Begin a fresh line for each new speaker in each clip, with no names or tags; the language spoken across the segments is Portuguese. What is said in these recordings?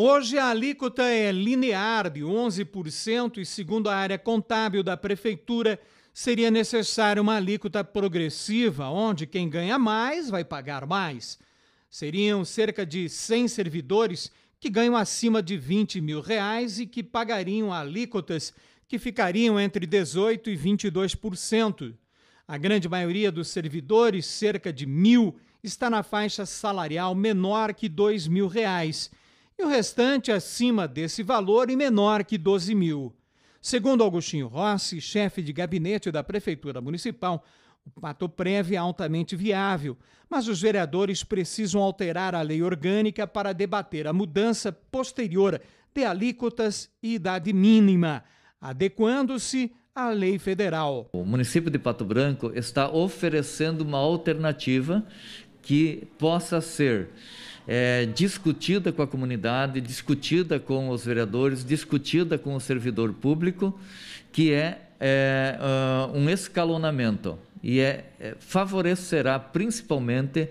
Hoje a alíquota é linear de 11% e, segundo a área contábil da prefeitura, seria necessária uma alíquota progressiva, onde quem ganha mais vai pagar mais. Seriam cerca de 100 servidores que ganham acima de 20 mil reais e que pagariam alíquotas que ficariam entre 18% e 22%. A grande maioria dos servidores, cerca de mil, está na faixa salarial menor que 2 mil reais e o restante acima desse valor e menor que 12 mil. Segundo Agostinho Rossi, chefe de gabinete da Prefeitura Municipal, o Pato Prévio é altamente viável, mas os vereadores precisam alterar a lei orgânica para debater a mudança posterior de alíquotas e idade mínima, adequando-se à lei
federal. O município de Pato Branco está oferecendo uma alternativa que possa ser é, discutida com a comunidade, discutida com os vereadores, discutida com o servidor público, que é, é uh, um escalonamento e é, é, favorecerá principalmente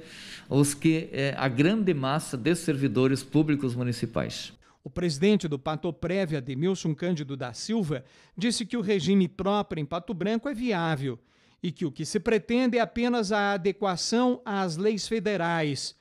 os que é, a grande massa de servidores públicos municipais. O
presidente do Pato Prévia, Ademilson Cândido da Silva, disse que o regime próprio em Pato Branco é viável e que o que se pretende é apenas a adequação às leis federais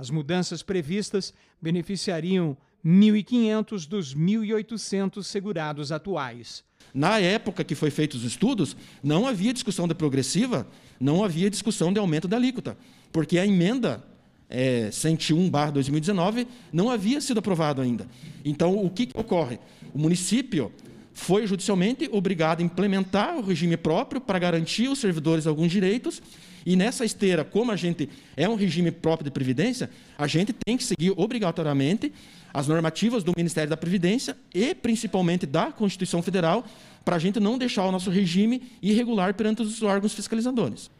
as mudanças previstas beneficiariam 1.500 dos 1.800 segurados atuais. Na época
que foi feitos os estudos, não havia discussão da progressiva, não havia discussão de aumento da alíquota, porque a emenda é, 101/2019 não havia sido aprovada ainda. Então, o que, que ocorre? O município foi judicialmente obrigado a implementar o regime próprio para garantir aos servidores alguns direitos. E nessa esteira, como a gente é um regime próprio de previdência, a gente tem que seguir obrigatoriamente as normativas do Ministério da Previdência e principalmente da Constituição Federal, para a gente não
deixar o nosso regime irregular perante os órgãos fiscalizadores.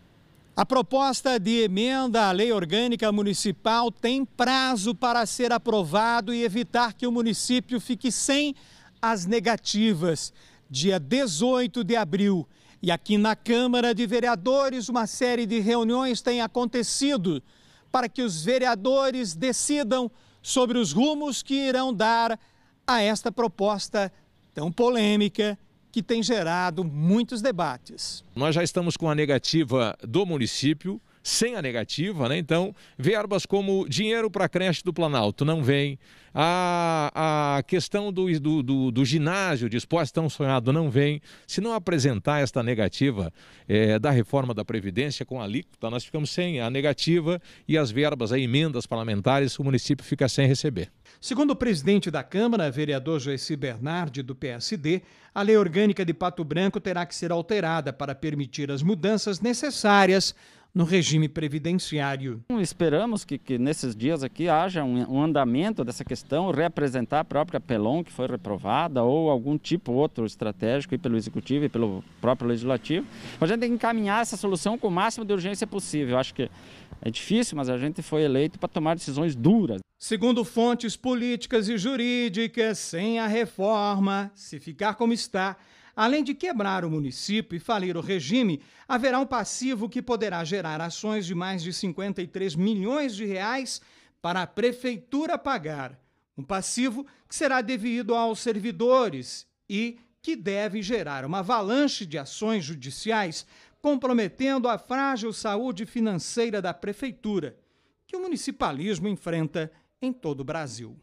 A proposta de emenda à Lei Orgânica Municipal tem prazo para ser aprovado e evitar que o município fique sem as negativas. Dia 18 de abril. E aqui na Câmara de Vereadores, uma série de reuniões tem acontecido para que os vereadores decidam sobre os rumos que irão dar a esta proposta tão polêmica que tem gerado muitos debates.
Nós já estamos com a negativa do município sem a negativa, né? Então, verbas como dinheiro para a creche do Planalto não vem, a, a questão do, do, do, do ginásio de esporte tão sonhado não vem. Se não apresentar esta negativa é, da reforma da Previdência com a alíquota, nós ficamos sem a negativa e as verbas, as emendas parlamentares, o município fica sem receber. Segundo o
presidente da Câmara, vereador Joeci Bernardi, do PSD, a lei orgânica de Pato Branco terá que ser alterada para permitir as mudanças necessárias no regime previdenciário. Então, esperamos que, que nesses dias aqui haja um, um, andamento dessa questão,
representar a própria PELON, que foi reprovada, ou algum tipo outro estratégico, pelo Executivo e pelo próprio Legislativo. Mas a gente tem que encaminhar essa solução com o máximo de urgência possível. acho que é difícil, mas a gente foi eleito para tomar decisões duras.
Segundo fontes políticas e jurídicas, sem a reforma, se ficar como está, Além de quebrar o município e falir o regime, haverá um passivo que poderá gerar ações de mais de 53 milhões de reais para a prefeitura pagar. Um passivo que será devido aos servidores e que deve gerar uma avalanche de ações judiciais comprometendo a frágil saúde financeira da prefeitura, que o municipalismo enfrenta em todo o Brasil.